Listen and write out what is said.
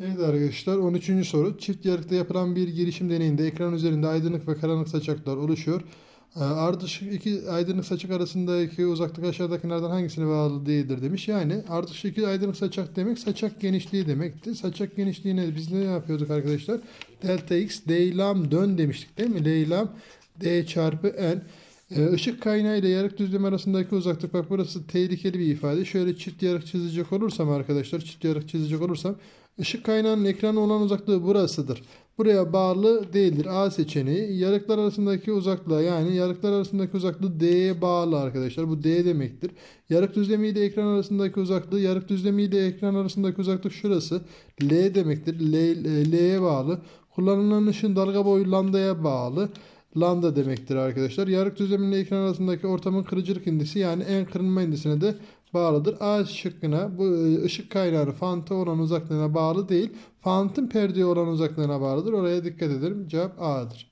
Evet arkadaşlar 13. soru. Çift yarıkta yapılan bir girişim deneyinde ekran üzerinde aydınlık ve karanlık saçaklar oluşuyor. Ee, ardışık iki aydınlık saçak arasındaki uzaklık aşağıdakilerden hangisine bağlı değildir demiş. Yani ardışık iki aydınlık saçak demek saçak genişliği demekti. Saçak genişliğine biz ne yapıyorduk arkadaşlar? Delta x leylam dön demiştik değil mi? Leylam d çarpı n. Işık ee, kaynağı ile yarık düzlemi arasındaki uzaklık bak burası tehlikeli bir ifade. Şöyle çift yarık çizecek olursam arkadaşlar çift yarık çizecek olursam ışık kaynağının ekrana olan uzaklığı burasıdır. Buraya bağlı değildir. A seçeneği yarıklar arasındaki uzaklığa yani yarıklar arasındaki uzaklığı D'ye bağlı arkadaşlar. Bu D demektir. Yarık düzlemi ile ekran arasındaki uzaklığı yarık düzlemi ile ekran arasındaki uzaklık şurası L demektir. E, L'ye bağlı. Kullanılan ışın dalga boyu lambdaya bağlı lambda demektir arkadaşlar. Yarık düzlemi ile ekran arasındaki ortamın kırıcılık indisi yani en kırılma indisine de bağlıdır. A şıkkına bu e, ışık kaynağı fanta olan uzaklığına bağlı değil. Fantın perdeye olan uzaklığına bağlıdır. Oraya dikkat edelim. Cevap A'dır.